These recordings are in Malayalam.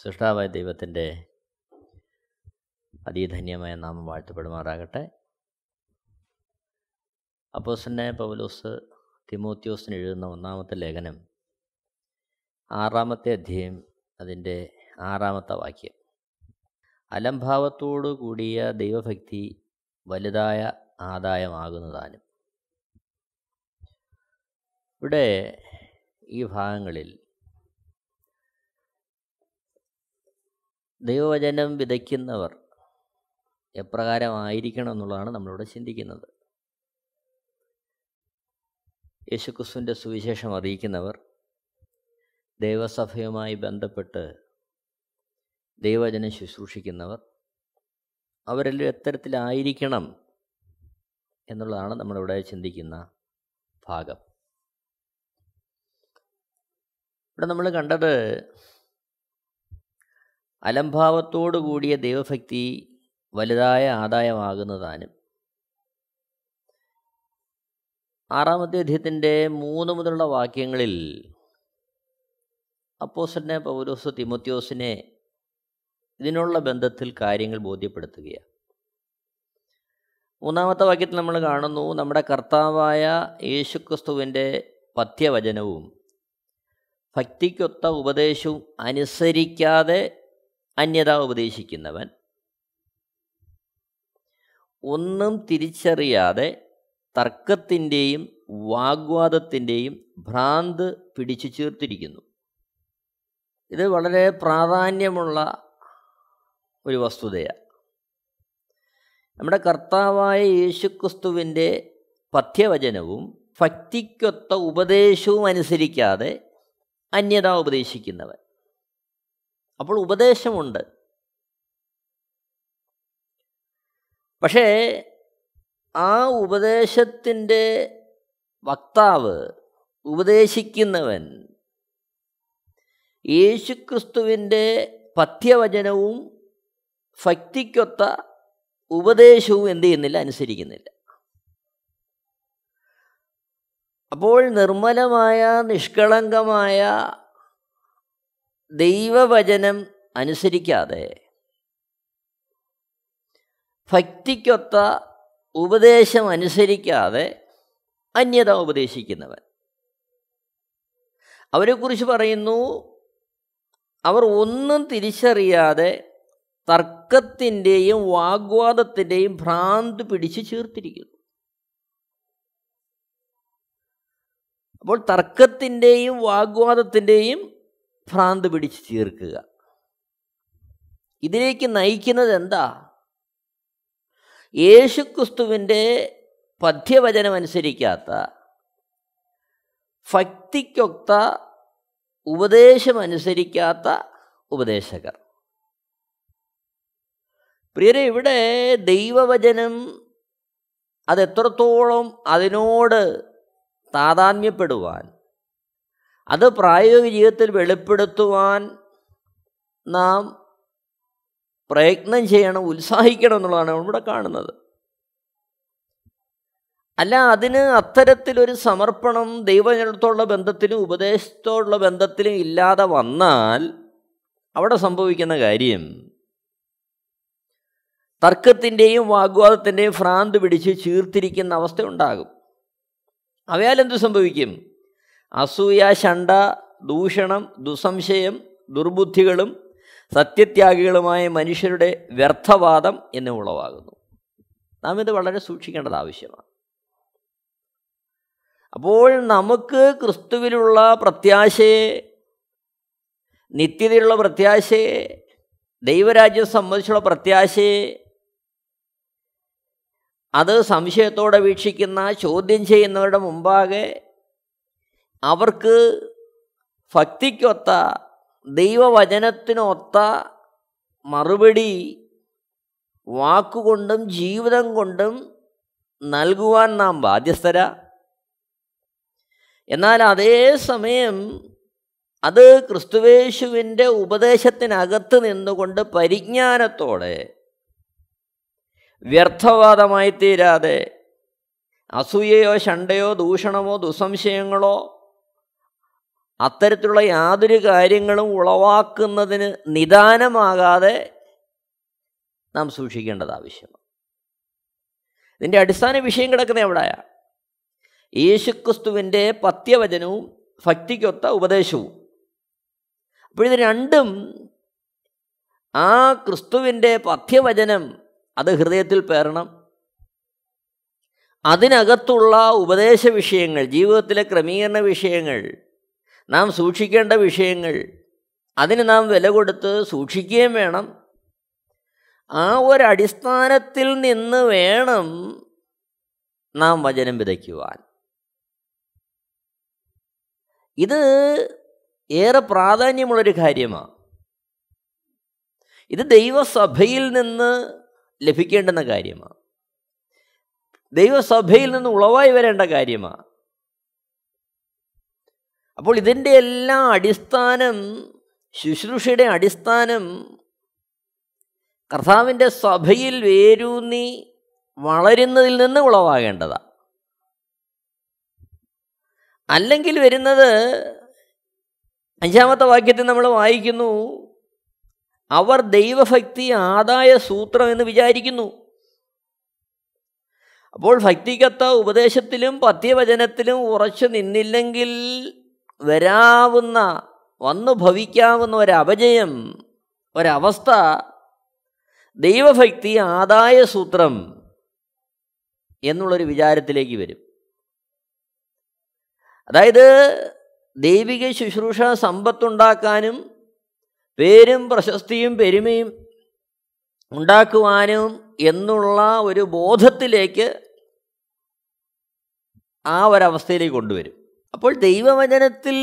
സൃഷ്ടാവായ ദൈവത്തിൻ്റെ അതിധന്യമായ നാമം വാഴ്ത്തപ്പെടുമാറാകട്ടെ തന്നെ പൗലോസ് തിമോത്യോസിന് എഴുതുന്ന ഒന്നാമത്തെ ലേഖനം ആറാമത്തെ അധ്യായം അതിൻ്റെ ആറാമത്തെ വാക്യം അലംഭാവത്തോടു കൂടിയ ദൈവഭക്തി വലുതായ ആദായമാകുന്നതാനും ഇവിടെ ഈ ഭാഗങ്ങളിൽ ദൈവവചനം വിതയ്ക്കുന്നവർ എപ്രകാരമായിരിക്കണം എന്നുള്ളതാണ് നമ്മളിവിടെ ചിന്തിക്കുന്നത് യേശുക്രിസ്തുവിൻ്റെ സുവിശേഷം അറിയിക്കുന്നവർ ദൈവസഭയുമായി ബന്ധപ്പെട്ട് ദൈവജനം ശുശ്രൂഷിക്കുന്നവർ അവരിൽ എത്തരത്തിലായിരിക്കണം എന്നുള്ളതാണ് നമ്മളിവിടെ ചിന്തിക്കുന്ന ഭാഗം ഇവിടെ നമ്മൾ കണ്ടത് അലംഭാവത്തോടു കൂടിയ ദൈവഭക്തി വലുതായ ആദായമാകുന്നതാനും ആറാമത്തെ അധ്യയത്തിൻ്റെ മൂന്ന് മുതലുള്ള വാക്യങ്ങളിൽ അപ്പോസലിനെ പൗരോസ് തിമോത്യോസിനെ ഇതിനുള്ള ബന്ധത്തിൽ കാര്യങ്ങൾ ബോധ്യപ്പെടുത്തുകയാണ് മൂന്നാമത്തെ വാക്യത്തിൽ നമ്മൾ കാണുന്നു നമ്മുടെ കർത്താവായ യേശുക്രിസ്തുവിൻ്റെ പഥ്യവചനവും ഭക്തിക്കൊത്ത ഉപദേശവും അനുസരിക്കാതെ അന്യത ഉപദേശിക്കുന്നവൻ ഒന്നും തിരിച്ചറിയാതെ തർക്കത്തിൻ്റെയും വാഗ്വാദത്തിൻ്റെയും ഭ്രാന്ത് പിടിച്ചു ചേർത്തിരിക്കുന്നു ഇത് വളരെ പ്രാധാന്യമുള്ള ഒരു വസ്തുതയാണ് നമ്മുടെ കർത്താവായ യേശുക്രിസ്തുവിൻ്റെ പഥ്യവചനവും ഭക്തിക്കൊത്ത ഉപദേശവും അനുസരിക്കാതെ അന്യത ഉപദേശിക്കുന്നവൻ അപ്പോൾ ഉപദേശമുണ്ട് പക്ഷേ ആ ഉപദേശത്തിൻ്റെ വക്താവ് ഉപദേശിക്കുന്നവൻ യേശുക്രിസ്തുവിൻ്റെ പഥ്യവചനവും ഭക്തിക്കൊത്ത ഉപദേശവും എന്ത് ചെയ്യുന്നില്ല അനുസരിക്കുന്നില്ല അപ്പോൾ നിർമ്മലമായ നിഷ്കളങ്കമായ ദൈവവചനം അനുസരിക്കാതെ ഭക്തിക്കൊത്ത ഉപദേശം അനുസരിക്കാതെ അന്യത ഉപദേശിക്കുന്നവൻ അവരെക്കുറിച്ച് പറയുന്നു അവർ ഒന്നും തിരിച്ചറിയാതെ തർക്കത്തിൻ്റെയും വാഗ്വാദത്തിൻ്റെയും ഭ്രാന്ത് പിടിച്ച് ചേർത്തിരിക്കുന്നു അപ്പോൾ തർക്കത്തിൻ്റെയും വാഗ്വാദത്തിൻ്റെയും ഭ്രാന്ത് പിടിച്ച് ചീർക്കുക ഇതിലേക്ക് നയിക്കുന്നത് എന്താ യേശുക്രിസ്തുവിൻ്റെ പഥ്യവചനമനുസരിക്കാത്ത ഭക്തിക്കൊത്ത ഉപദേശമനുസരിക്കാത്ത ഉപദേശകർ പ്രിയരെ ഇവിടെ ദൈവവചനം അതെത്രത്തോളം അതിനോട് താതാത്മ്യപ്പെടുവാൻ അത് പ്രായോഗിക ജീവിതത്തിൽ വെളിപ്പെടുത്തുവാൻ നാം പ്രയത്നം ചെയ്യണം ഉത്സാഹിക്കണം എന്നുള്ളതാണ് ഇവിടെ കാണുന്നത് അല്ല അതിന് അത്തരത്തിലൊരു സമർപ്പണം ദൈവജനത്തോടുള്ള ബന്ധത്തിലും ഉപദേശത്തോടുള്ള ബന്ധത്തിലും ഇല്ലാതെ വന്നാൽ അവിടെ സംഭവിക്കുന്ന കാര്യം തർക്കത്തിൻ്റെയും വാഗ്വാദത്തിൻ്റെയും ഭ്രാന്ത് പിടിച്ച് ചീർത്തിരിക്കുന്ന അവസ്ഥ ഉണ്ടാകും അവയാൽ എന്ത് സംഭവിക്കും അസൂയ ഷണ്ട ദൂഷണം ദുസംശയം ദുർബുദ്ധികളും സത്യത്യാഗികളുമായ മനുഷ്യരുടെ വ്യർത്ഥവാദം എന്നെ ഉളവാകുന്നു നാം ഇത് വളരെ സൂക്ഷിക്കേണ്ടത് ആവശ്യമാണ് അപ്പോൾ നമുക്ക് ക്രിസ്തുവിലുള്ള പ്രത്യാശയെ നിത്യതയുള്ള പ്രത്യാശയെ ദൈവരാജ്യം സംബന്ധിച്ചുള്ള പ്രത്യാശയെ അത് സംശയത്തോടെ വീക്ഷിക്കുന്ന ചോദ്യം ചെയ്യുന്നവരുടെ മുമ്പാകെ അവർക്ക് ഭക്തിക്കൊത്ത ദൈവവചനത്തിനൊത്ത മറുപടി വാക്കുകൊണ്ടും ജീവിതം കൊണ്ടും നൽകുവാൻ നാം ബാധ്യസ്ഥര എന്നാൽ അതേ സമയം അത് ക്രിസ്തുവേശുവിൻ്റെ ഉപദേശത്തിനകത്ത് നിന്നുകൊണ്ട് പരിജ്ഞാനത്തോടെ വ്യർത്ഥവാദമായി തീരാതെ അസൂയയോ ശണ്ടയോ ദൂഷണമോ ദുസംശയങ്ങളോ അത്തരത്തിലുള്ള യാതൊരു കാര്യങ്ങളും ഉളവാക്കുന്നതിന് നിദാനമാകാതെ നാം സൂക്ഷിക്കേണ്ടത് ആവശ്യമാണ് ഇതിൻ്റെ അടിസ്ഥാന വിഷയം കിടക്കുന്ന എവിടെയാണ് യേശുക്രിസ്തുവിൻ്റെ പത്യവചനവും ഭക്തിക്കൊത്ത ഉപദേശവും അപ്പോഴിത് രണ്ടും ആ ക്രിസ്തുവിൻ്റെ പഥ്യവചനം അത് ഹൃദയത്തിൽ പേരണം അതിനകത്തുള്ള ഉപദേശ വിഷയങ്ങൾ ജീവിതത്തിലെ ക്രമീകരണ വിഷയങ്ങൾ നാം സൂക്ഷിക്കേണ്ട വിഷയങ്ങൾ അതിന് നാം വില കൊടുത്ത് സൂക്ഷിക്കുകയും വേണം ആ ഒരടിസ്ഥാനത്തിൽ നിന്ന് വേണം നാം വചനം വിതയ്ക്കുവാൻ ഇത് ഏറെ പ്രാധാന്യമുള്ളൊരു കാര്യമാണ് ഇത് ദൈവസഭയിൽ നിന്ന് ലഭിക്കേണ്ടുന്ന കാര്യമാണ് ദൈവസഭയിൽ നിന്ന് ഉളവായി വരേണ്ട കാര്യമാണ് അപ്പോൾ ഇതിൻ്റെ എല്ലാ അടിസ്ഥാനം ശുശ്രൂഷയുടെ അടിസ്ഥാനം കർത്താവിൻ്റെ സഭയിൽ വേരൂന്നി വളരുന്നതിൽ നിന്ന് ഉളവാകേണ്ടതാണ് അല്ലെങ്കിൽ വരുന്നത് അഞ്ചാമത്തെ വാക്യത്തിൽ നമ്മൾ വായിക്കുന്നു അവർ ദൈവഭക്തി ആദായ സൂത്രം എന്ന് വിചാരിക്കുന്നു അപ്പോൾ ഭക്തിക്കത്ത ഉപദേശത്തിലും പത്യവചനത്തിലും ഉറച്ചു നിന്നില്ലെങ്കിൽ വരാവുന്ന വന്നു ഭവിക്കാവുന്ന ഒരപജയം ഒരവസ്ഥ ദൈവഭക്തി സൂത്രം എന്നുള്ളൊരു വിചാരത്തിലേക്ക് വരും അതായത് ദൈവിക ശുശ്രൂഷ സമ്പത്തുണ്ടാക്കാനും പേരും പ്രശസ്തിയും പെരുമയും ഉണ്ടാക്കുവാനും എന്നുള്ള ഒരു ബോധത്തിലേക്ക് ആ ഒരവസ്ഥയിലേക്ക് കൊണ്ടുവരും അപ്പോൾ ദൈവവചനത്തിൽ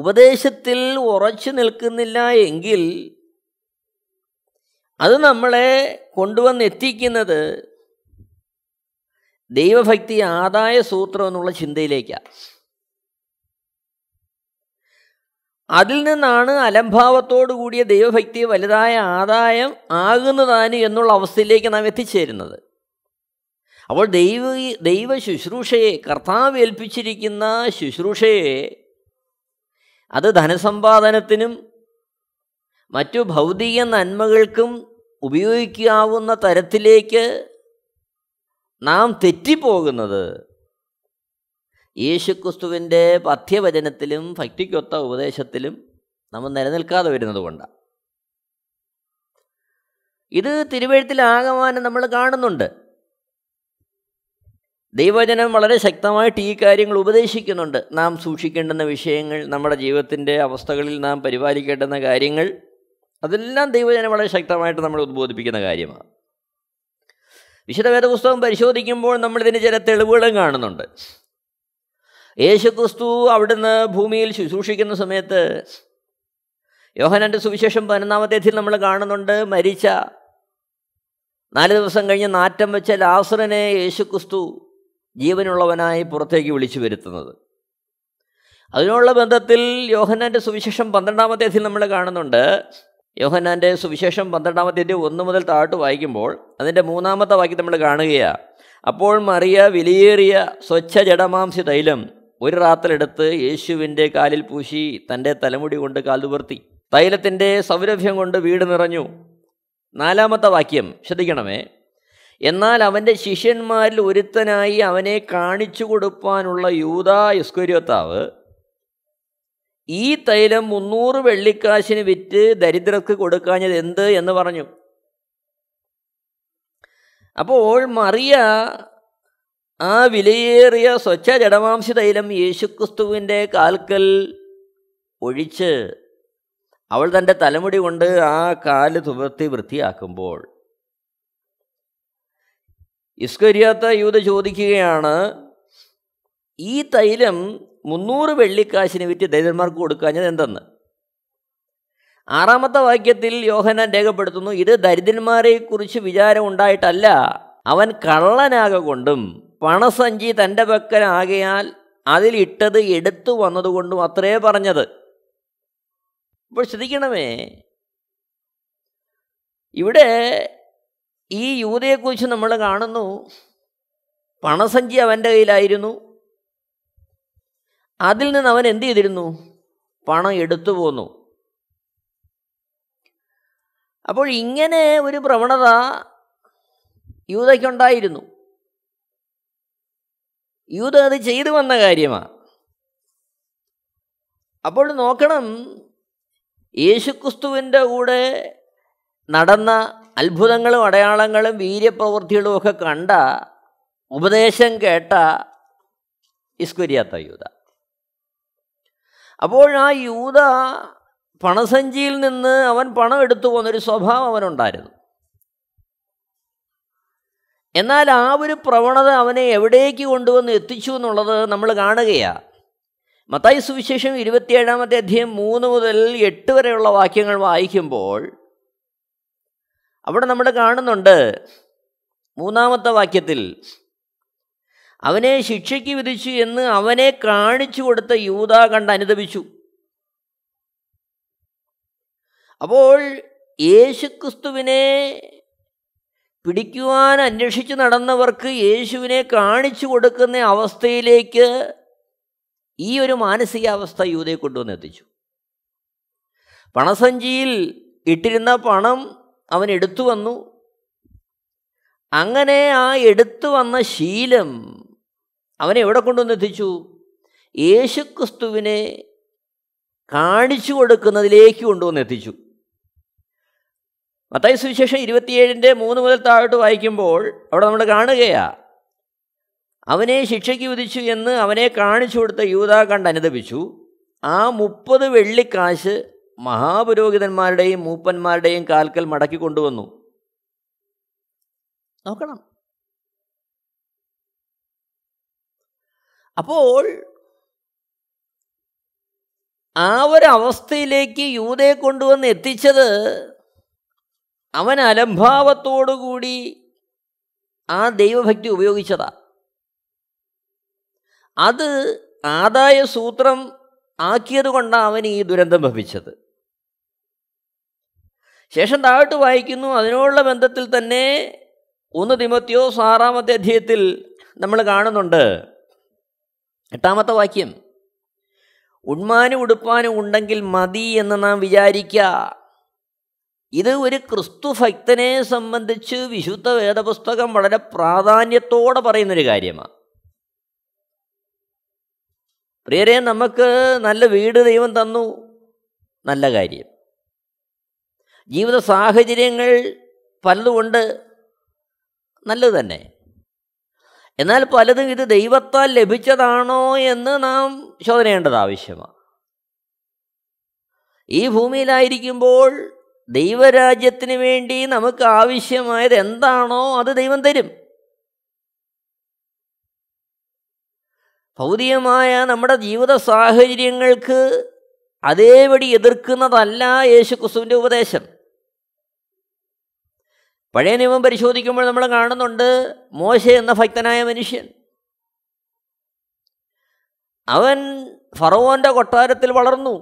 ഉപദേശത്തിൽ ഉറച്ചു നിൽക്കുന്നില്ല എങ്കിൽ അത് നമ്മളെ കൊണ്ടുവന്നെത്തിക്കുന്നത് ദൈവഭക്തി ആദായ സൂത്രം എന്നുള്ള ചിന്തയിലേക്കാണ് അതിൽ നിന്നാണ് അലംഭാവത്തോടു കൂടിയ ദൈവഭക്തി വലുതായ ആദായം ആകുന്നതാണ് എന്നുള്ള അവസ്ഥയിലേക്ക് നാം എത്തിച്ചേരുന്നത് അപ്പോൾ ദൈവ ദൈവ ശുശ്രൂഷയെ കർത്താവ് ഏൽപ്പിച്ചിരിക്കുന്ന ശുശ്രൂഷയെ അത് ധനസമ്പാദനത്തിനും മറ്റു ഭൗതിക നന്മകൾക്കും ഉപയോഗിക്കാവുന്ന തരത്തിലേക്ക് നാം തെറ്റിപ്പോകുന്നത് യേശുക്രിസ്തുവിൻ്റെ പഥ്യവചനത്തിലും ഭക്തിക്കൊത്ത ഉപദേശത്തിലും നമ്മൾ നിലനിൽക്കാതെ വരുന്നത് കൊണ്ടാണ് ഇത് തിരുവഴുത്തിലാകമാനം നമ്മൾ കാണുന്നുണ്ട് ദൈവജനം വളരെ ശക്തമായിട്ട് ഈ കാര്യങ്ങൾ ഉപദേശിക്കുന്നുണ്ട് നാം സൂക്ഷിക്കേണ്ടുന്ന വിഷയങ്ങൾ നമ്മുടെ ജീവിതത്തിൻ്റെ അവസ്ഥകളിൽ നാം പരിപാലിക്കേണ്ടുന്ന കാര്യങ്ങൾ അതെല്ലാം ദൈവജനം വളരെ ശക്തമായിട്ട് നമ്മളെ ഉദ്ബോധിപ്പിക്കുന്ന കാര്യമാണ് വിശുദ്ധവേദ പുസ്തകം പരിശോധിക്കുമ്പോൾ നമ്മളിതിന് ചില തെളിവുകളും കാണുന്നുണ്ട് യേശുക്രിസ്തു അവിടുന്ന് ഭൂമിയിൽ ശുശ്രൂഷിക്കുന്ന സമയത്ത് യോഹനൻ്റെ സുവിശേഷം പതിനൊന്നാമത്തെ അധ്യയിൽ നമ്മൾ കാണുന്നുണ്ട് മരിച്ച നാല് ദിവസം കഴിഞ്ഞ് നാറ്റം വെച്ച ലാസറിനെ യേശുക്രിസ്തു ജീവനുള്ളവനായി പുറത്തേക്ക് വിളിച്ചു വരുത്തുന്നത് അതിനുള്ള ബന്ധത്തിൽ യോഹന്നാൻ്റെ സുവിശേഷം പന്ത്രണ്ടാമത്തെ അധികം നമ്മൾ കാണുന്നുണ്ട് യോഹന്നാൻ്റെ സുവിശേഷം പന്ത്രണ്ടാമത്തെ അധ്യയം ഒന്ന് മുതൽ താഴ്ത്തു വായിക്കുമ്പോൾ അതിൻ്റെ മൂന്നാമത്തെ വാക്യം നമ്മൾ കാണുകയാണ് അപ്പോൾ മറിയ വിലയേറിയ സ്വച്ഛ ജഡമാംസി തൈലം ഒരു റാത്തലെടുത്ത് യേശുവിൻ്റെ കാലിൽ പൂശി തൻ്റെ തലമുടി കൊണ്ട് കാലുവർത്തി തൈലത്തിൻ്റെ സൗരഭ്യം കൊണ്ട് വീട് നിറഞ്ഞു നാലാമത്തെ വാക്യം ശ്രദ്ധിക്കണമേ എന്നാൽ അവൻ്റെ ശിഷ്യന്മാരിൽ ഒരുത്തനായി അവനെ കാണിച്ചു കൊടുപ്പാനുള്ള യൂതാ യുസ്കുര്യോത്താവ് ഈ തൈലം മുന്നൂറ് വെള്ളിക്കാശിന് വിറ്റ് ദരിദ്രർക്ക് കൊടുക്കാഞ്ഞത് എന്ത് എന്ന് പറഞ്ഞു അപ്പോൾ മറിയ ആ വിലയേറിയ സ്വച്ഛ ജഡമാംസി തൈലം യേശുക്രിസ്തുവിൻ്റെ കാൽക്കൽ ഒഴിച്ച് അവൾ തൻ്റെ തലമുടി കൊണ്ട് ആ കാല് തുവർത്തി വൃത്തിയാക്കുമ്പോൾ ഇസ്കരിയാത്ത യൂത ചോദിക്കുകയാണ് ഈ തൈലം മുന്നൂറ് വെള്ളിക്കാശിന് വിറ്റ് ദൈതന്മാർക്ക് കൊടുക്കാഞ്ഞത് എന്തെന്ന് ആറാമത്തെ വാക്യത്തിൽ യോഹനാൻ രേഖപ്പെടുത്തുന്നു ഇത് ദരിദ്രന്മാരെക്കുറിച്ച് വിചാരം ഉണ്ടായിട്ടല്ല അവൻ കള്ളനാകൊണ്ടും പണസഞ്ചി തൻ്റെ പക്കലാകയാൽ അതിലിട്ടത് എടുത്തു വന്നതുകൊണ്ടും അത്രേ പറഞ്ഞത് ഇപ്പോൾ ശ്രദ്ധിക്കണമേ ഇവിടെ ഈ യൂതയെക്കുറിച്ച് നമ്മൾ കാണുന്നു പണസഞ്ചി അവൻ്റെ കയ്യിലായിരുന്നു അതിൽ നിന്ന് അവൻ എന്ത് ചെയ്തിരുന്നു പണം എടുത്തു പോന്നു അപ്പോൾ ഇങ്ങനെ ഒരു പ്രവണത യൂതയ്ക്കുണ്ടായിരുന്നു യൂത അത് ചെയ്തു വന്ന കാര്യമാണ് അപ്പോൾ നോക്കണം യേശുക്രിസ്തുവിൻ്റെ കൂടെ നടന്ന അത്ഭുതങ്ങളും അടയാളങ്ങളും വീര്യപ്രവൃത്തികളും ഒക്കെ കണ്ട ഉപദേശം കേട്ട ഇസ്കുര്യാത്ത യൂത അപ്പോൾ ആ യൂത പണസഞ്ചിയിൽ നിന്ന് അവൻ പണം എടുത്തു പോകുന്നൊരു സ്വഭാവം അവനുണ്ടായിരുന്നു എന്നാൽ ആ ഒരു പ്രവണത അവനെ എവിടേക്ക് കൊണ്ടുവന്ന് എത്തിച്ചു എന്നുള്ളത് നമ്മൾ കാണുകയാണ് മത്തായി സുവിശേഷം ഇരുപത്തിയേഴാമത്തെ അധ്യയം മൂന്ന് മുതൽ എട്ട് വരെയുള്ള വാക്യങ്ങൾ വായിക്കുമ്പോൾ അവിടെ നമ്മൾ കാണുന്നുണ്ട് മൂന്നാമത്തെ വാക്യത്തിൽ അവനെ ശിക്ഷയ്ക്ക് വിധിച്ചു എന്ന് അവനെ കാണിച്ചു കൊടുത്ത യൂത കണ്ട് അനുദപിച്ചു അപ്പോൾ യേശുക്രിസ്തുവിനെ പിടിക്കുവാൻ അന്വേഷിച്ച് നടന്നവർക്ക് യേശുവിനെ കാണിച്ചു കൊടുക്കുന്ന അവസ്ഥയിലേക്ക് ഈ ഒരു മാനസികാവസ്ഥ യൂതയെ കൊണ്ടുവന്ന് എത്തിച്ചു പണസഞ്ചിയിൽ ഇട്ടിരുന്ന പണം അവൻ എടുത്തു വന്നു അങ്ങനെ ആ എടുത്തു വന്ന ശീലം അവനെ എവിടെ കൊണ്ടുവന്നെത്തിച്ചു യേശുക്രിസ്തുവിനെ കാണിച്ചു കൊടുക്കുന്നതിലേക്ക് കൊണ്ടുവന്നെത്തിച്ചു മത്തായ സുവിശേഷം ഇരുപത്തിയേഴിൻ്റെ മൂന്ന് മുതൽ താഴോട്ട് വായിക്കുമ്പോൾ അവിടെ നമ്മൾ കാണുകയാ അവനെ ശിക്ഷയ്ക്ക് വിധിച്ചു എന്ന് അവനെ കാണിച്ചു കൊടുത്ത യൂത കണ്ട് അനുദപിച്ചു ആ മുപ്പത് വെള്ളിക്കാശ് മഹാപുരോഹിതന്മാരുടെയും മൂപ്പന്മാരുടെയും കാൽക്കൽ മടക്കി കൊണ്ടുവന്നു നോക്കണം അപ്പോൾ ആ ഒരു അവസ്ഥയിലേക്ക് യൂതയെ കൊണ്ടുവന്ന് എത്തിച്ചത് അവൻ അലംഭാവത്തോടുകൂടി ആ ദൈവഭക്തി ഉപയോഗിച്ചതാ അത് ആദായ സൂത്രം ആക്കിയതുകൊണ്ടാണ് അവൻ ഈ ദുരന്തം ഭവിച്ചത് ശേഷം താഴോട്ട് വായിക്കുന്നു അതിനോടുള്ള ബന്ധത്തിൽ തന്നെ ഒന്ന് തിമത്തിയോസ് ആറാമത്തെ അധ്യായത്തിൽ നമ്മൾ കാണുന്നുണ്ട് എട്ടാമത്തെ വാക്യം ഉണ്മാനും ഉടുപ്പാനും ഉണ്ടെങ്കിൽ മതി എന്ന് നാം വിചാരിക്ക ഇത് ഒരു ക്രിസ്തു ഭക്തനെ സംബന്ധിച്ച് വിശുദ്ധ വേദപുസ്തകം വളരെ പ്രാധാന്യത്തോടെ പറയുന്നൊരു കാര്യമാണ് പ്രിയരെ നമുക്ക് നല്ല വീട് ദൈവം തന്നു നല്ല കാര്യം ജീവിത സാഹചര്യങ്ങൾ പലതുകൊണ്ട് നല്ലത് തന്നെ എന്നാൽ പലതും ഇത് ദൈവത്താൽ ലഭിച്ചതാണോ എന്ന് നാം ശോധന ആവശ്യമാണ് ഈ ഭൂമിയിലായിരിക്കുമ്പോൾ ദൈവരാജ്യത്തിന് വേണ്ടി നമുക്ക് ആവശ്യമായത് എന്താണോ അത് ദൈവം തരും ഭൗതികമായ നമ്മുടെ ജീവിത സാഹചര്യങ്ങൾക്ക് അതേപടി എതിർക്കുന്നതല്ല യേശു ക്രിസ്തുവിൻ്റെ ഉപദേശം പഴയ നിയമം പരിശോധിക്കുമ്പോൾ നമ്മൾ കാണുന്നുണ്ട് മോശ എന്ന ഭക്തനായ മനുഷ്യൻ അവൻ ഫറോന്റെ കൊട്ടാരത്തിൽ വളർന്നു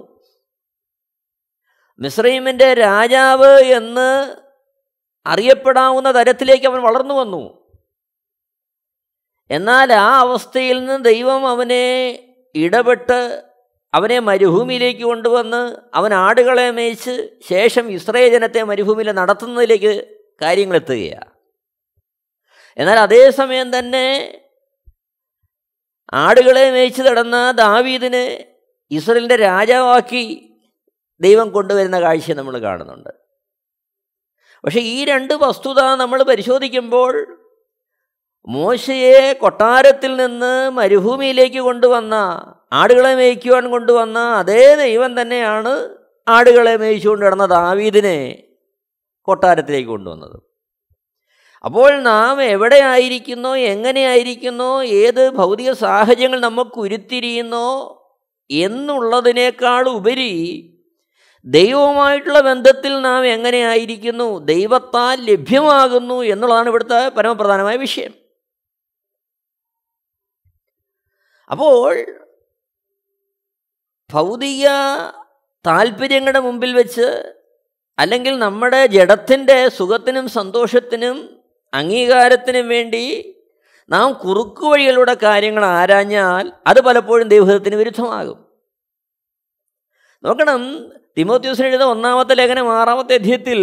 മിസ്രൈമിൻ്റെ രാജാവ് എന്ന് അറിയപ്പെടാവുന്ന തരത്തിലേക്ക് അവൻ വളർന്നു വന്നു എന്നാൽ ആ അവസ്ഥയിൽ നിന്ന് ദൈവം അവനെ ഇടപെട്ട് അവനെ മരുഭൂമിയിലേക്ക് കൊണ്ടുവന്ന് അവൻ ആടുകളെ മേയിച്ച് ശേഷം ഇസ്രയേൽ ജനത്തെ മരുഭൂമിയിൽ നടത്തുന്നതിലേക്ക് കാര്യങ്ങൾ എത്തുകയാണ് എന്നാൽ അതേസമയം തന്നെ ആടുകളെ മേയിച്ച് നടന്ന ദാവീദിന് ഇസ്രയേലിൻ്റെ രാജാവാക്കി ദൈവം കൊണ്ടുവരുന്ന കാഴ്ച നമ്മൾ കാണുന്നുണ്ട് പക്ഷേ ഈ രണ്ട് വസ്തുത നമ്മൾ പരിശോധിക്കുമ്പോൾ മോശയെ കൊട്ടാരത്തിൽ നിന്ന് മരുഭൂമിയിലേക്ക് കൊണ്ടുവന്ന ആടുകളെ മേയ്ക്കുവാൻ കൊണ്ടുവന്ന അതേ ദൈവം തന്നെയാണ് ആടുകളെ മേയിച്ചുകൊണ്ട് കിടന്ന ദാവീദിനെ കൊട്ടാരത്തിലേക്ക് കൊണ്ടുവന്നത് അപ്പോൾ നാം എവിടെ ആയിരിക്കുന്നോ എങ്ങനെയായിരിക്കുന്നോ ഏത് ഭൗതിക സാഹചര്യങ്ങൾ നമുക്ക് ഉരുത്തിരിയുന്നോ എന്നുള്ളതിനേക്കാൾ ഉപരി ദൈവവുമായിട്ടുള്ള ബന്ധത്തിൽ നാം എങ്ങനെയായിരിക്കുന്നു ദൈവത്താൽ ലഭ്യമാകുന്നു എന്നുള്ളതാണ് ഇവിടുത്തെ പരമപ്രധാനമായ വിഷയം അപ്പോൾ ഭൗതിക താല്പര്യങ്ങളുടെ മുമ്പിൽ വെച്ച് അല്ലെങ്കിൽ നമ്മുടെ ജഡത്തിൻ്റെ സുഖത്തിനും സന്തോഷത്തിനും അംഗീകാരത്തിനും വേണ്ടി നാം കുറുക്കു വഴികളുടെ കാര്യങ്ങൾ ആരാഞ്ഞാൽ അത് പലപ്പോഴും ദൈവഹിതത്തിന് വിരുദ്ധമാകും നോക്കണം തിമോത്യൂസിന് എഴുതുന്ന ഒന്നാമത്തെ ലേഖനം ആറാമത്തെ അധ്യയത്തിൽ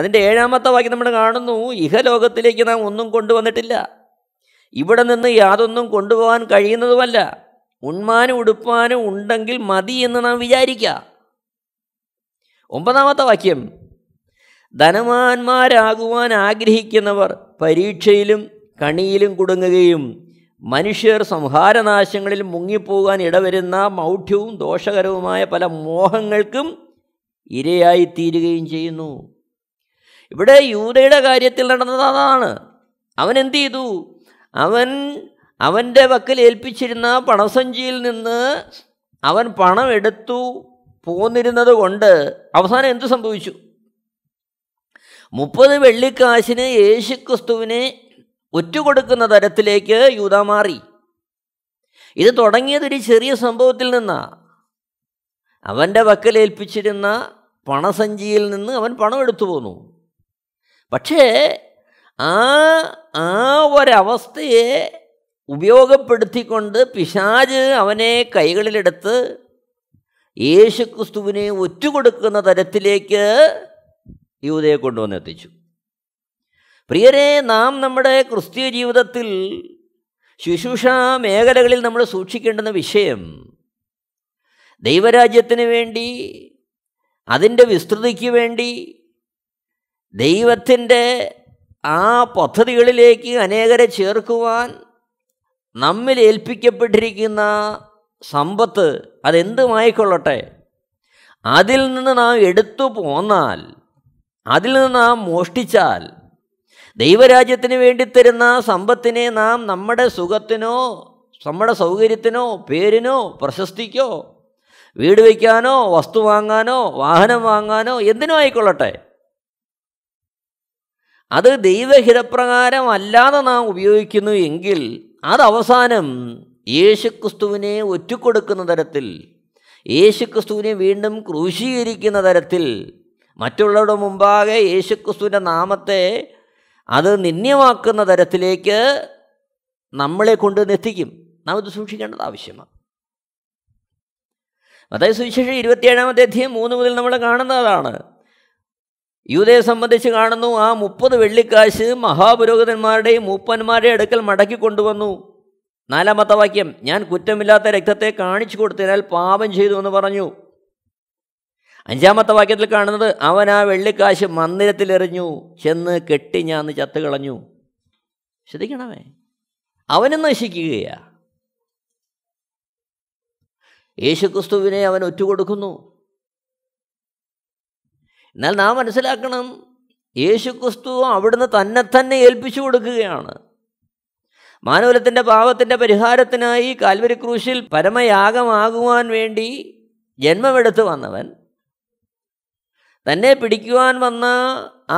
അതിൻ്റെ ഏഴാമത്തെ വാക്യം നമ്മൾ കാണുന്നു ഇഹലോകത്തിലേക്ക് നാം ഒന്നും കൊണ്ടുവന്നിട്ടില്ല ഇവിടെ നിന്ന് യാതൊന്നും കൊണ്ടുപോകാൻ കഴിയുന്നതുമല്ല ഉണ്മാനും ഉടുപ്പാനും ഉണ്ടെങ്കിൽ മതി എന്ന് നാം വിചാരിക്കുക ഒമ്പതാമത്തെ വാക്യം ധനവാന്മാരാകുവാൻ ആഗ്രഹിക്കുന്നവർ പരീക്ഷയിലും കണിയിലും കുടുങ്ങുകയും മനുഷ്യർ സംഹാരനാശങ്ങളിൽ മുങ്ങിപ്പോകാൻ ഇടവരുന്ന മൗഢ്യവും ദോഷകരവുമായ പല മോഹങ്ങൾക്കും ഇരയായി തീരുകയും ചെയ്യുന്നു ഇവിടെ യൂതയുടെ കാര്യത്തിൽ നടന്നത് അതാണ് അവൻ എന്ത് ചെയ്തു അവൻ അവൻ്റെ വക്കൽ ഏൽപ്പിച്ചിരുന്ന പണസഞ്ചിയിൽ നിന്ന് അവൻ പണം എടുത്തു പോന്നിരുന്നത് കൊണ്ട് അവസാനം എന്തു സംഭവിച്ചു മുപ്പത് വെള്ളിക്കാശിന് യേശുക്രിസ്തുവിനെ ഒറ്റുകൊടുക്കുന്ന തരത്തിലേക്ക് യൂത മാറി ഇത് തുടങ്ങിയതൊരു ചെറിയ സംഭവത്തിൽ നിന്നാണ് അവൻ്റെ വക്കലേൽപ്പിച്ചിരുന്ന പണസഞ്ചിയിൽ നിന്ന് അവൻ പണം എടുത്തു പോന്നു പക്ഷേ ആ ആ ഒരവസ്ഥയെ ഉപയോഗപ്പെടുത്തിക്കൊണ്ട് പിശാജ് അവനെ കൈകളിലെടുത്ത് യേശുക്രിസ്തുവിനെ ഒറ്റുകൊടുക്കുന്ന തരത്തിലേക്ക് യുവതയെ കൊണ്ടുവന്നെത്തിച്ചു പ്രിയരെ നാം നമ്മുടെ ക്രിസ്തീയ ജീവിതത്തിൽ ശുശ്രൂഷ മേഖലകളിൽ നമ്മൾ സൂക്ഷിക്കേണ്ടുന്ന വിഷയം ദൈവരാജ്യത്തിന് വേണ്ടി അതിൻ്റെ വിസ്തൃതിക്ക് വേണ്ടി ദൈവത്തിൻ്റെ ആ പദ്ധതികളിലേക്ക് അനേകരെ ചേർക്കുവാൻ നമ്മിൽ ഏൽപ്പിക്കപ്പെട്ടിരിക്കുന്ന സമ്പത്ത് അതെന്തുമായിക്കൊള്ളട്ടെ അതിൽ നിന്ന് നാം എടുത്തു പോന്നാൽ അതിൽ നിന്ന് നാം മോഷ്ടിച്ചാൽ ദൈവരാജ്യത്തിന് വേണ്ടി തരുന്ന സമ്പത്തിനെ നാം നമ്മുടെ സുഖത്തിനോ നമ്മുടെ സൗകര്യത്തിനോ പേരിനോ പ്രശസ്തിക്കോ വീട് വയ്ക്കാനോ വസ്തു വാങ്ങാനോ വാഹനം വാങ്ങാനോ എന്തിനോ ആയിക്കൊള്ളട്ടെ അത് ദൈവഹിതപ്രകാരമല്ലാതെ നാം ഉപയോഗിക്കുന്നു എങ്കിൽ അത് അവസാനം യേശുക്രിസ്തുവിനെ ഒറ്റക്കൊടുക്കുന്ന തരത്തിൽ യേശുക്രിസ്തുവിനെ വീണ്ടും ക്രൂശീകരിക്കുന്ന തരത്തിൽ മറ്റുള്ളവരുടെ മുമ്പാകെ യേശുക്രിസ്തുവിൻ്റെ നാമത്തെ അത് നിന്യമാക്കുന്ന തരത്തിലേക്ക് നമ്മളെ കൊണ്ട് എത്തിക്കും നാം ഇത് സൂക്ഷിക്കേണ്ടത് ആവശ്യമാണ് അതായത് സുവിശേഷം ഇരുപത്തിയേഴാമത്തെ അധ്യയം മൂന്ന് മുതൽ നമ്മൾ കാണുന്നതാണ് യൂതയെ സംബന്ധിച്ച് കാണുന്നു ആ മുപ്പത് വെള്ളിക്കാശ് മഹാപുരോഹിതന്മാരുടെയും മൂപ്പന്മാരുടെ അടുക്കൽ മടക്കി കൊണ്ടുവന്നു നാലാമത്തെ വാക്യം ഞാൻ കുറ്റമില്ലാത്ത രക്തത്തെ കാണിച്ചു കൊടുത്തതിനാൽ പാപം ചെയ്തു എന്ന് പറഞ്ഞു അഞ്ചാമത്തെ വാക്യത്തിൽ കാണുന്നത് അവൻ ആ വെള്ളിക്കാശ് മന്ദിരത്തിലെറിഞ്ഞു ചെന്ന് കെട്ടി ഞാൻ ചത്തുകളഞ്ഞു ശ്രദ്ധിക്കണമേ അവനും നശിക്കുകയാ യേശുക്രിസ്തുവിനെ അവൻ ഒറ്റുകൊടുക്കുന്നു എന്നാൽ നാം മനസ്സിലാക്കണം ക്രിസ്തു അവിടുന്ന് തന്നെ തന്നെ ഏൽപ്പിച്ചു കൊടുക്കുകയാണ് മാനവലത്തിൻ്റെ പാപത്തിൻ്റെ പരിഹാരത്തിനായി കാൽവരി ക്രൂശിൽ പരമയാഗമാകുവാൻ വേണ്ടി ജന്മമെടുത്തു വന്നവൻ തന്നെ പിടിക്കുവാൻ വന്ന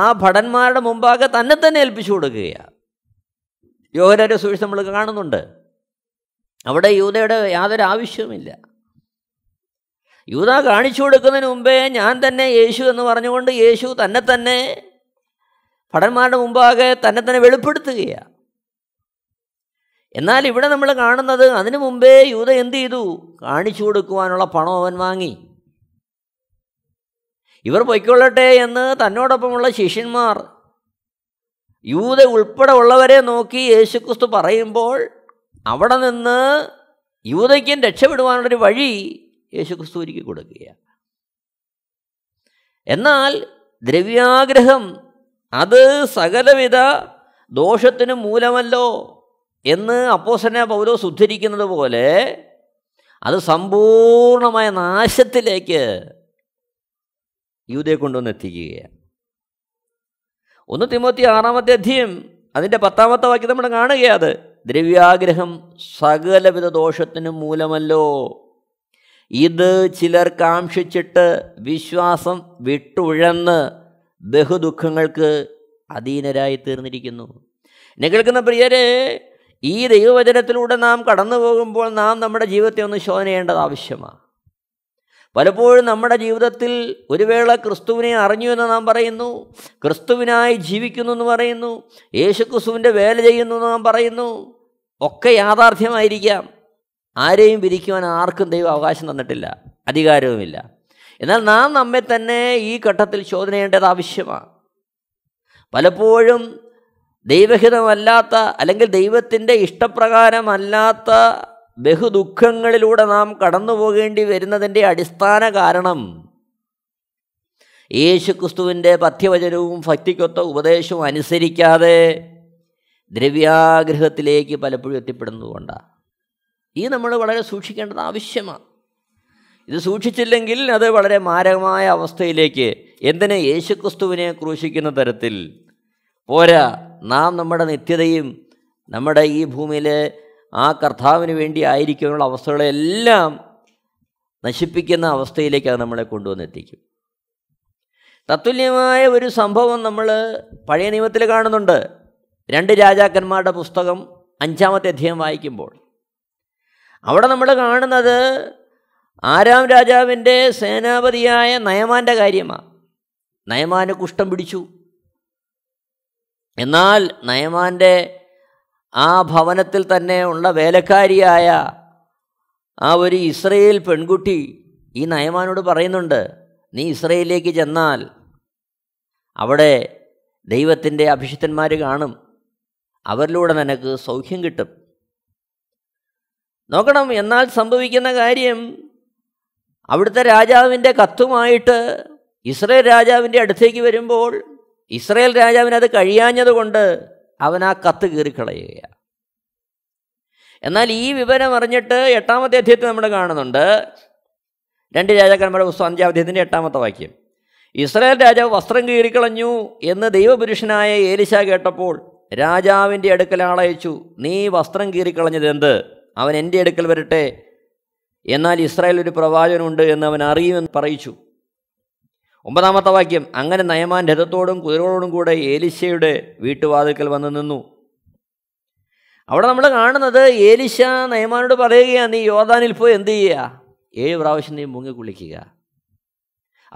ആ ഭടന്മാരുടെ മുമ്പാകെ തന്നെ തന്നെ ഏൽപ്പിച്ചു കൊടുക്കുകയാണ് യോഹരാരെ സൂക്ഷിച്ച് നമ്മൾ കാണുന്നുണ്ട് അവിടെ യൂതയുടെ യാതൊരു ആവശ്യവുമില്ല യൂത കാണിച്ചു കൊടുക്കുന്നതിന് മുമ്പേ ഞാൻ തന്നെ യേശു എന്ന് പറഞ്ഞുകൊണ്ട് യേശു തന്നെ തന്നെ ഭടന്മാരുടെ മുമ്പാകെ തന്നെ തന്നെ വെളിപ്പെടുത്തുകയാണ് എന്നാൽ ഇവിടെ നമ്മൾ കാണുന്നത് അതിനു മുമ്പേ യൂത എന്ത് ചെയ്തു കാണിച്ചു കൊടുക്കുവാനുള്ള പണം അവൻ വാങ്ങി ഇവർ പൊയ്ക്കൊള്ളട്ടെ എന്ന് തന്നോടൊപ്പമുള്ള ശിഷ്യന്മാർ യൂത ഉൾപ്പെടെ ഉള്ളവരെ നോക്കി യേശുക്രിസ്തു പറയുമ്പോൾ അവിടെ നിന്ന് യൂതയ്ക്കും രക്ഷപ്പെടുവാനുള്ളൊരു വഴി യേശുക്രിസ്തുവിക്ക് കൊടുക്കുകയാണ് എന്നാൽ ദ്രവ്യാഗ്രഹം അത് സകലവിധ ദോഷത്തിന് മൂലമല്ലോ എന്ന് അപ്പോസനെ പൗലോസ് ഉദ്ധരിക്കുന്നത് പോലെ അത് സമ്പൂർണമായ നാശത്തിലേക്ക് യൂതയെ കൊണ്ടുവന്ന് എത്തിക്കുകയാണ് ഒന്ന് തിമോത്തി ആറാമത്തെ അധ്യയം അതിൻ്റെ പത്താമത്തെ വാക്യം നമ്മൾ കാണുകയാണ് ദ്രവ്യാഗ്രഹം സകലവിധ ദോഷത്തിനും മൂലമല്ലോ ഇത് ചിലർ കാക്ഷിച്ചിട്ട് വിശ്വാസം വിട്ടുഴന്ന് ബഹുദുഃഖങ്ങൾക്ക് അധീനരായി തീർന്നിരിക്കുന്നു എന്നെ കേൾക്കുന്ന പ്രിയരെ ഈ ദൈവവചനത്തിലൂടെ നാം കടന്നു പോകുമ്പോൾ നാം നമ്മുടെ ജീവിതത്തെ ഒന്ന് ശോധന ചെയ്യേണ്ടത് ആവശ്യമാണ് പലപ്പോഴും നമ്മുടെ ജീവിതത്തിൽ ഒരു വേള ക്രിസ്തുവിനെ അറിഞ്ഞു എന്ന് നാം പറയുന്നു ക്രിസ്തുവിനായി ജീവിക്കുന്നു എന്ന് പറയുന്നു ക്രിസ്തുവിൻ്റെ വേല ചെയ്യുന്നു എന്ന് നാം പറയുന്നു ഒക്കെ യാഥാർത്ഥ്യമായിരിക്കാം ആരെയും വിരിക്കുവാൻ ആർക്കും ദൈവം അവകാശം തന്നിട്ടില്ല അധികാരവുമില്ല എന്നാൽ നാം നമ്മെ തന്നെ ഈ ഘട്ടത്തിൽ ശോധന ചെയ്യേണ്ടത് ആവശ്യമാണ് പലപ്പോഴും ദൈവഹിതമല്ലാത്ത അല്ലെങ്കിൽ ദൈവത്തിൻ്റെ ഇഷ്ടപ്രകാരമല്ലാത്ത ബഹുദുഃഖങ്ങളിലൂടെ നാം കടന്നു പോകേണ്ടി വരുന്നതിൻ്റെ അടിസ്ഥാന കാരണം യേശുക്രിസ്തുവിൻ്റെ പഥ്യവചനവും ഭക്തിക്കൊത്ത ഉപദേശവും അനുസരിക്കാതെ ദ്രവ്യാഗ്രഹത്തിലേക്ക് പലപ്പോഴും എത്തിപ്പെടുന്നതുകൊണ്ടാണ് ഈ നമ്മൾ വളരെ സൂക്ഷിക്കേണ്ടത് ആവശ്യമാണ് ഇത് സൂക്ഷിച്ചില്ലെങ്കിൽ അത് വളരെ മാരകമായ അവസ്ഥയിലേക്ക് എന്തിനെ യേശുക്രിസ്തുവിനെ ക്രൂശിക്കുന്ന തരത്തിൽ പോരാ നാം നമ്മുടെ നിത്യതയും നമ്മുടെ ഈ ഭൂമിയിലെ ആ കർത്താവിന് വേണ്ടി ആയിരിക്കാനുള്ള അവസ്ഥകളെല്ലാം നശിപ്പിക്കുന്ന അവസ്ഥയിലേക്ക് അത് നമ്മളെ കൊണ്ടുവന്നെത്തിക്കും തത്തുല്യമായ ഒരു സംഭവം നമ്മൾ പഴയ നിയമത്തിൽ കാണുന്നുണ്ട് രണ്ട് രാജാക്കന്മാരുടെ പുസ്തകം അഞ്ചാമത്തെ അധ്യയം വായിക്കുമ്പോൾ അവിടെ നമ്മൾ കാണുന്നത് ആരാം രാജാവിൻ്റെ സേനാപതിയായ നയമാൻ്റെ കാര്യമാണ് നയമാന് കുഷ്ഠം പിടിച്ചു എന്നാൽ നയമാൻ്റെ ആ ഭവനത്തിൽ തന്നെ ഉള്ള വേലക്കാരിയായ ആ ഒരു ഇസ്രയേൽ പെൺകുട്ടി ഈ നയമാനോട് പറയുന്നുണ്ട് നീ ഇസ്രയേലിലേക്ക് ചെന്നാൽ അവിടെ ദൈവത്തിൻ്റെ അഭിഷിക്തന്മാർ കാണും അവരിലൂടെ നിനക്ക് സൗഖ്യം കിട്ടും നോക്കണം എന്നാൽ സംഭവിക്കുന്ന കാര്യം അവിടുത്തെ രാജാവിൻ്റെ കത്തുമായിട്ട് ഇസ്രയേൽ രാജാവിൻ്റെ അടുത്തേക്ക് വരുമ്പോൾ ഇസ്രയേൽ രാജാവിനത് അത് കഴിയാഞ്ഞതുകൊണ്ട് അവൻ ആ കത്ത് കീറിക്കളയുകയാണ് എന്നാൽ ഈ വിവരം അറിഞ്ഞിട്ട് എട്ടാമത്തെ അധ്യയത്തിൽ നമ്മൾ കാണുന്നുണ്ട് രണ്ട് രാജാക്കന്മാരുടെ പുസ്തകം അഞ്ചാം അധ്യയത്തിൻ്റെ എട്ടാമത്തെ വാക്യം ഇസ്രായേൽ രാജാവ് വസ്ത്രം കീറിക്കളഞ്ഞു എന്ന് ദൈവപുരുഷനായ ഏലിശ കേട്ടപ്പോൾ രാജാവിൻ്റെ അടുക്കൽ ആളയച്ചു നീ വസ്ത്രം കീറിക്കളഞ്ഞത് എന്ത് അവൻ എൻ്റെ അടുക്കൽ വരട്ടെ എന്നാൽ ഇസ്രായേൽ ഒരു പ്രവാചകനുണ്ട് എന്ന് അവൻ അറിയുമെന്ന് പറയിച്ചു ഒമ്പതാമത്തെ വാക്യം അങ്ങനെ നയമാൻ രഥത്തോടും കുതിരകളോടും കൂടെ ഏലിശയുടെ വീട്ടുവാതിക്കൽ വന്നു നിന്നു അവിടെ നമ്മൾ കാണുന്നത് ഏലിശ നയമാനോട് പറയുകയാണ് നീ യോദാനിൽ പോയി എന്ത് ചെയ്യുക ഏഴ് പ്രാവശ്യം നീ മുങ്ങി കുളിക്കുക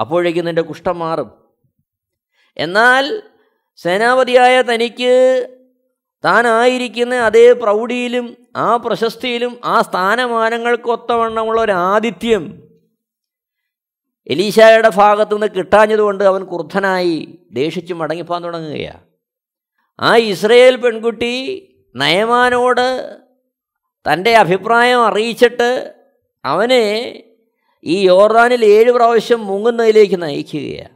അപ്പോഴേക്കും നിൻ്റെ കുഷ്ഠം മാറും എന്നാൽ സേനാപതിയായ തനിക്ക് താനായിരിക്കുന്ന അതേ പ്രൗഢിയിലും ആ പ്രശസ്തിയിലും ആ സ്ഥാനമാനങ്ങൾക്കൊത്തവണ്ണമുള്ള ഒരു ആതിഥ്യം എലീശായുടെ ഭാഗത്തു നിന്ന് കിട്ടാഞ്ഞതുകൊണ്ട് അവൻ കുർദ്ധനായി ദേഷിച്ച് മടങ്ങിപ്പോൻ തുടങ്ങുകയാണ് ആ ഇസ്രയേൽ പെൺകുട്ടി നയമാനോട് തൻ്റെ അഭിപ്രായം അറിയിച്ചിട്ട് അവനെ ഈ യോർദാനിൽ ഏഴ് പ്രാവശ്യം മുങ്ങുന്നതിലേക്ക് നയിക്കുകയാണ്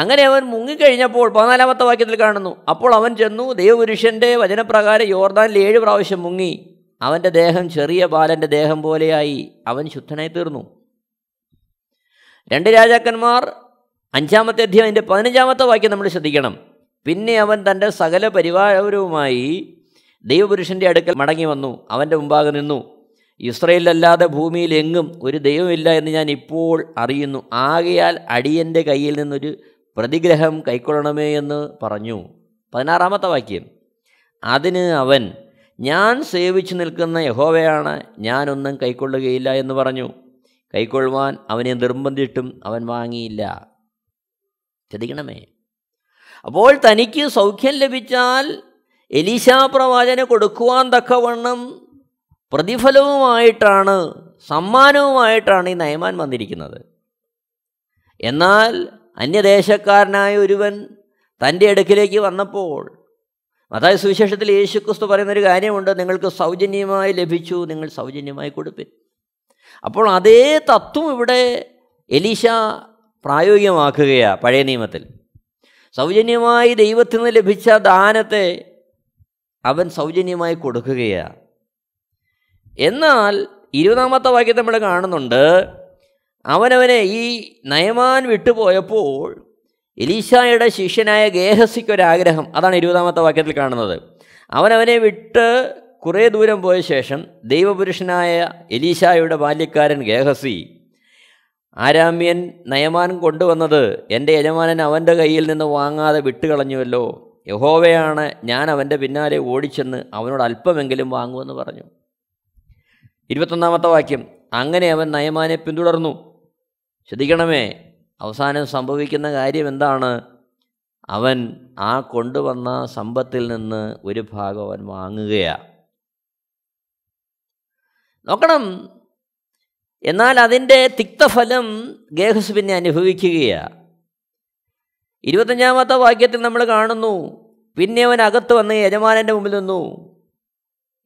അങ്ങനെ അവൻ മുങ്ങിക്കഴിഞ്ഞപ്പോൾ പതിനാലാമത്തെ വാക്യത്തിൽ കാണുന്നു അപ്പോൾ അവൻ ചെന്നു ദൈവപുരുഷൻ്റെ വചനപ്രകാരം യോർദാനിൽ ഏഴ് പ്രാവശ്യം മുങ്ങി അവൻ്റെ ദേഹം ചെറിയ ബാലൻ്റെ ദേഹം പോലെയായി അവൻ ശുദ്ധനായി തീർന്നു രണ്ട് രാജാക്കന്മാർ അഞ്ചാമത്തെ അധ്യയം അതിൻ്റെ പതിനഞ്ചാമത്തെ വാക്യം നമ്മൾ ശ്രദ്ധിക്കണം പിന്നെ അവൻ തൻ്റെ സകല പരിവാരവുമായി ദൈവപുരുഷൻ്റെ അടുക്കൽ മടങ്ങി വന്നു അവൻ്റെ മുമ്പാകെ നിന്നു ഇസ്രയേലല്ലാതെ ഭൂമിയിൽ എങ്ങും ഒരു ദൈവമില്ല എന്ന് ഞാൻ ഇപ്പോൾ അറിയുന്നു ആകയാൽ അടിയൻ്റെ കയ്യിൽ നിന്നൊരു പ്രതിഗ്രഹം കൈക്കൊള്ളണമേ എന്ന് പറഞ്ഞു പതിനാറാമത്തെ വാക്യം അതിന് അവൻ ഞാൻ സേവിച്ചു നിൽക്കുന്ന യഹോവയാണ് ഞാനൊന്നും കൈക്കൊള്ളുകയില്ല എന്ന് പറഞ്ഞു കൈക്കൊള്ളുവാൻ അവനെ നിർബന്ധിട്ടും അവൻ വാങ്ങിയില്ല ചതിക്കണമേ അപ്പോൾ തനിക്ക് സൗഖ്യം ലഭിച്ചാൽ എലീശാ പ്രവാചന കൊടുക്കുവാൻ തക്കവണ്ണം പ്രതിഫലവുമായിട്ടാണ് സമ്മാനവുമായിട്ടാണ് ഈ നയമാൻ വന്നിരിക്കുന്നത് എന്നാൽ അന്യദേശക്കാരനായ ഒരുവൻ തൻ്റെ അടുക്കിലേക്ക് വന്നപ്പോൾ അതായത് സുവിശേഷത്തിൽ യേശുക്രിസ്തു പറയുന്നൊരു കാര്യമുണ്ട് നിങ്ങൾക്ക് സൗജന്യമായി ലഭിച്ചു നിങ്ങൾ സൗജന്യമായി കൊടുപ്പിൻ അപ്പോൾ അതേ തത്വം ഇവിടെ എലീശ പ്രായോഗികമാക്കുകയാണ് പഴയ നിയമത്തിൽ സൗജന്യമായി ദൈവത്തിൽ നിന്ന് ലഭിച്ച ദാനത്തെ അവൻ സൗജന്യമായി കൊടുക്കുകയാണ് എന്നാൽ ഇരുപതാമത്തെ വാക്യത്തെ നമ്മൾ കാണുന്നുണ്ട് അവനവനെ ഈ നയമാൻ വിട്ടുപോയപ്പോൾ എലീശായുടെ ശിഷ്യനായ ഗേഹസിക്കൊരാഗ്രഹം അതാണ് ഇരുപതാമത്തെ വാക്യത്തിൽ കാണുന്നത് അവനവനെ വിട്ട് കുറേ ദൂരം പോയ ശേഷം ദൈവപുരുഷനായ എലീശായുടെ ബാല്യക്കാരൻ ഗേഹസി ആരാമ്യൻ നയമാൻ കൊണ്ടുവന്നത് എൻ്റെ യജമാനൻ അവൻ്റെ കയ്യിൽ നിന്ന് വാങ്ങാതെ വിട്ടുകളഞ്ഞുവല്ലോ യഹോവയാണ് ഞാൻ അവൻ്റെ പിന്നാലെ ഓടിച്ചെന്ന് അവനോട് അല്പമെങ്കിലും വാങ്ങുമെന്ന് പറഞ്ഞു ഇരുപത്തൊന്നാമത്തെ വാക്യം അങ്ങനെ അവൻ നയമാനെ പിന്തുടർന്നു ശ്രദ്ധിക്കണമേ അവസാനം സംഭവിക്കുന്ന കാര്യം എന്താണ് അവൻ ആ കൊണ്ടുവന്ന സമ്പത്തിൽ നിന്ന് ഒരു ഭാഗം അവൻ വാങ്ങുകയാണ് നോക്കണം എന്നാൽ അതിൻ്റെ തിക്തഫലം ഗേഹസ് പിന്നെ അനുഭവിക്കുകയാണ് ഇരുപത്തഞ്ചാമത്തെ വാക്യത്തിൽ നമ്മൾ കാണുന്നു പിന്നെ അവൻ അകത്ത് വന്ന് യജമാനൻ്റെ മുമ്പിൽ നിന്നു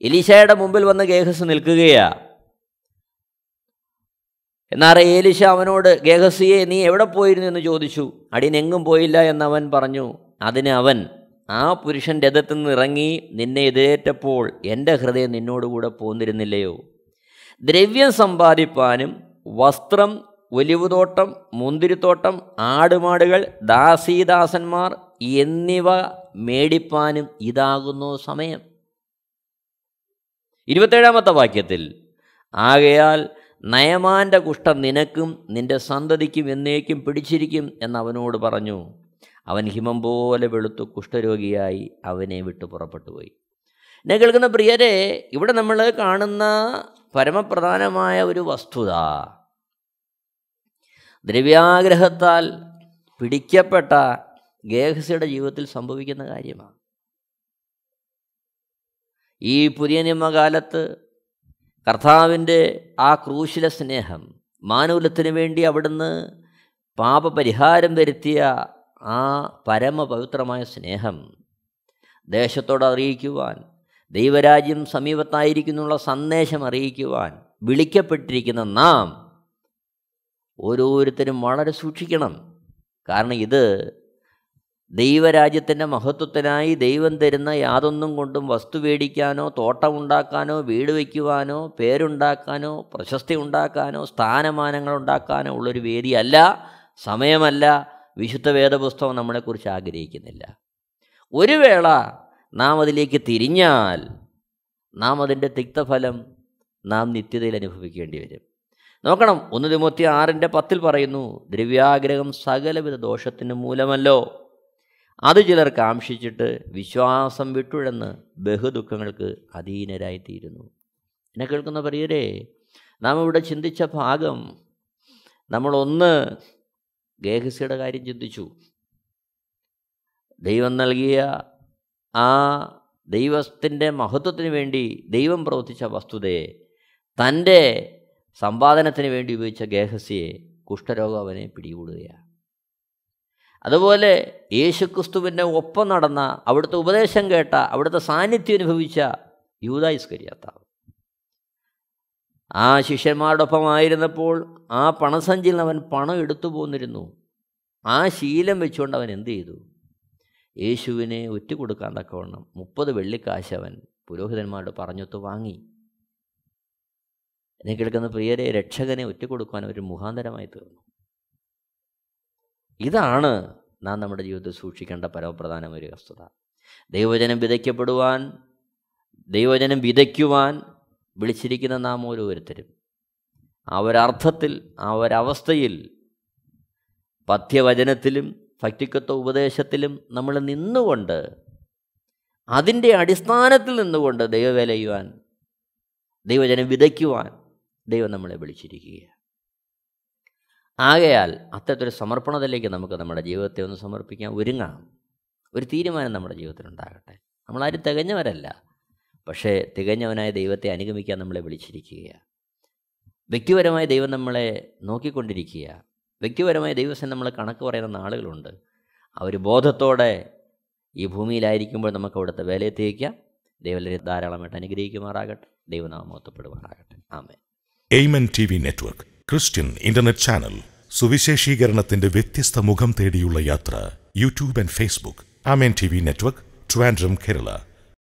എലീശയുടെ മുമ്പിൽ വന്ന് ഗേഹസ് നിൽക്കുകയാണ് എന്നാൽ ഏലിശ അവനോട് ഗേഹസിയെ നീ എവിടെ പോയിരുന്നു എന്ന് ചോദിച്ചു അടിനെങ്ങും പോയില്ല എന്നവൻ പറഞ്ഞു അതിന് അവൻ ആ പുരുഷൻ രഥത്തിൽ നിന്ന് ഇറങ്ങി നിന്നെ എതിരേറ്റപ്പോൾ എൻ്റെ ഹൃദയം നിന്നോടുകൂടെ പോന്നിരുന്നില്ലയോ ദ്രവ്യം സമ്പാദിപ്പാനും വസ്ത്രം ഒലിവുതോട്ടം മുന്തിരിത്തോട്ടം ആടുമാടുകൾ ദാസീദാസന്മാർ എന്നിവ മേടിപ്പാനും ഇതാകുന്നു സമയം ഇരുപത്തേഴാമത്തെ വാക്യത്തിൽ ആകയാൽ നയമാൻ്റെ കുഷ്ഠം നിനക്കും നിൻ്റെ സന്തതിക്കും എന്നേക്കും പിടിച്ചിരിക്കും എന്ന് അവനോട് പറഞ്ഞു അവൻ ഹിമം പോലെ വെളുത്തു കുഷ്ഠരോഗിയായി അവനെ വിട്ടു പോയി എന്നെ കേൾക്കുന്ന പ്രിയരെ ഇവിടെ നമ്മൾ കാണുന്ന പരമപ്രധാനമായ ഒരു വസ്തുത ദ്രവ്യാഗ്രഹത്താൽ പിടിക്കപ്പെട്ട ഗേഹസിയുടെ ജീവിതത്തിൽ സംഭവിക്കുന്ന കാര്യമാണ് ഈ പുതിയ നിയമകാലത്ത് കർത്താവിൻ്റെ ആ ക്രൂശിലെ സ്നേഹം മാനൂലത്തിന് വേണ്ടി അവിടുന്ന് പാപപരിഹാരം വരുത്തിയ ആ പരമപവിത്രമായ സ്നേഹം ദേശത്തോട് അറിയിക്കുവാൻ ദൈവരാജ്യം സമീപത്തായിരിക്കുന്നുള്ള സന്ദേശം അറിയിക്കുവാൻ വിളിക്കപ്പെട്ടിരിക്കുന്ന നാം ഓരോരുത്തരും വളരെ സൂക്ഷിക്കണം കാരണം ഇത് ദൈവരാജ്യത്തിൻ്റെ മഹത്വത്തിനായി ദൈവം തരുന്ന യാതൊന്നും കൊണ്ടും വസ്തു മേടിക്കാനോ തോട്ടമുണ്ടാക്കാനോ വീട് വയ്ക്കുവാനോ പേരുണ്ടാക്കാനോ പ്രശസ്തി ഉണ്ടാക്കാനോ സ്ഥാനമാനങ്ങൾ ഉണ്ടാക്കാനോ ഉള്ളൊരു വേദിയല്ല സമയമല്ല വിശുദ്ധ വേദപുസ്തകം നമ്മളെക്കുറിച്ച് ആഗ്രഹിക്കുന്നില്ല ഒരു വേള നാം അതിലേക്ക് തിരിഞ്ഞാൽ നാം അതിൻ്റെ തിക്തഫലം നാം നിത്യതയിൽ അനുഭവിക്കേണ്ടി വരും നോക്കണം ഒന്ന് തിമൂത്തി ആറിൻ്റെ പത്തിൽ പറയുന്നു ദ്രവ്യാഗ്രഹം സകലവിധ ദോഷത്തിന് മൂലമല്ലോ അത് ചിലർ കാംക്ഷിച്ചിട്ട് വിശ്വാസം വിട്ടുഴന്ന് ബഹുദുഃഖങ്ങൾക്ക് അധീനരായിത്തീരുന്നു എന്നെ കേൾക്കുന്ന പ്രിയരെ നാം ഇവിടെ ചിന്തിച്ച ഭാഗം നമ്മളൊന്ന് ഗേഹസ്യയുടെ കാര്യം ചിന്തിച്ചു ദൈവം നൽകിയ ആ ദൈവത്തിൻ്റെ മഹത്വത്തിന് വേണ്ടി ദൈവം പ്രവർത്തിച്ച വസ്തുതയെ തൻ്റെ സമ്പാദനത്തിന് വേണ്ടി ഉപയോഗിച്ച ഗേഹസ്യയെ കുഷ്ഠരോഗം അവനെ പിടികൂടുകയാണ് അതുപോലെ യേശുക്രിസ്തുവിൻ്റെ ഒപ്പം നടന്ന അവിടുത്തെ ഉപദേശം കേട്ട അവിടുത്തെ സാന്നിധ്യം അനുഭവിച്ച യൂത ആ ശിഷ്യന്മാരോടൊപ്പം ആയിരുന്നപ്പോൾ ആ പണസഞ്ചിയിൽ അവൻ പണം എടുത്തു പോന്നിരുന്നു ആ ശീലം വെച്ചുകൊണ്ട് അവൻ എന്ത് ചെയ്തു യേശുവിനെ ഒറ്റ കൊടുക്കാൻ തക്കവണ്ണം മുപ്പത് വെള്ളിക്കാശ് അവൻ പുരോഹിതന്മാരോട് പറഞ്ഞൊത്ത് വാങ്ങി എന്നെ കേൾക്കുന്ന പ്രിയരെ രക്ഷകനെ ഒറ്റ കൊടുക്കുവാൻ ഒരു മുഖാന്തരമായി തീർന്നു ഇതാണ് നാം നമ്മുടെ ജീവിതത്തിൽ സൂക്ഷിക്കേണ്ട പരമപ്രധാന ഒരു വസ്തുത ദൈവജനം വിതയ്ക്കപ്പെടുവാൻ ദൈവജനം വിതയ്ക്കുവാൻ വിളിച്ചിരിക്കുന്ന നാം ഓരോരുത്തരും ആ ഒരർത്ഥത്തിൽ ആ ഒരവസ്ഥയിൽ പഥ്യവചനത്തിലും ഭക്തിക്കത്വ ഉപദേശത്തിലും നമ്മൾ നിന്നുകൊണ്ട് അതിൻ്റെ അടിസ്ഥാനത്തിൽ നിന്നുകൊണ്ട് ദൈവവേലയുവാൻ ദൈവജനം വിതയ്ക്കുവാൻ ദൈവം നമ്മളെ വിളിച്ചിരിക്കുകയാണ് ആകയാൽ അത്തരത്തൊരു സമർപ്പണത്തിലേക്ക് നമുക്ക് നമ്മുടെ ജീവിതത്തെ ഒന്ന് സമർപ്പിക്കാൻ ഒരുങ്ങാം ഒരു തീരുമാനം നമ്മുടെ ജീവിതത്തിൽ ഉണ്ടാകട്ടെ നമ്മളാരും തികഞ്ഞവരല്ല പക്ഷേ തികഞ്ഞവനായ ദൈവത്തെ അനുഗമിക്കാൻ നമ്മളെ വിളിച്ചിരിക്കുകയാണ് വ്യക്തിപരമായ ദൈവം നമ്മളെ നോക്കിക്കൊണ്ടിരിക്കുക വ്യക്തിപരമായ ദൈവസ്ഥൻ നമ്മൾ കണക്ക് പറയുന്ന നാളുകളുണ്ട് ആ ഒരു ബോധത്തോടെ ഈ ഭൂമിയിലായിരിക്കുമ്പോൾ നമുക്ക് അവിടുത്തെ വേലയെത്തിക്കാം ദൈവലരെ ധാരാളമായിട്ട് അനുഗ്രഹിക്കുമാറാകട്ടെ ദൈവനാമോത്തപ്പെടുമാറാകട്ടെ ആമേ Amen T V network Christian internet channel സുവിശേഷീകരണത്തിന്റെ വ്യത്യസ്ത മുഖം തേടിയുള്ള യാത്ര YouTube and Facebook Amen T V network Trivandrum Kerala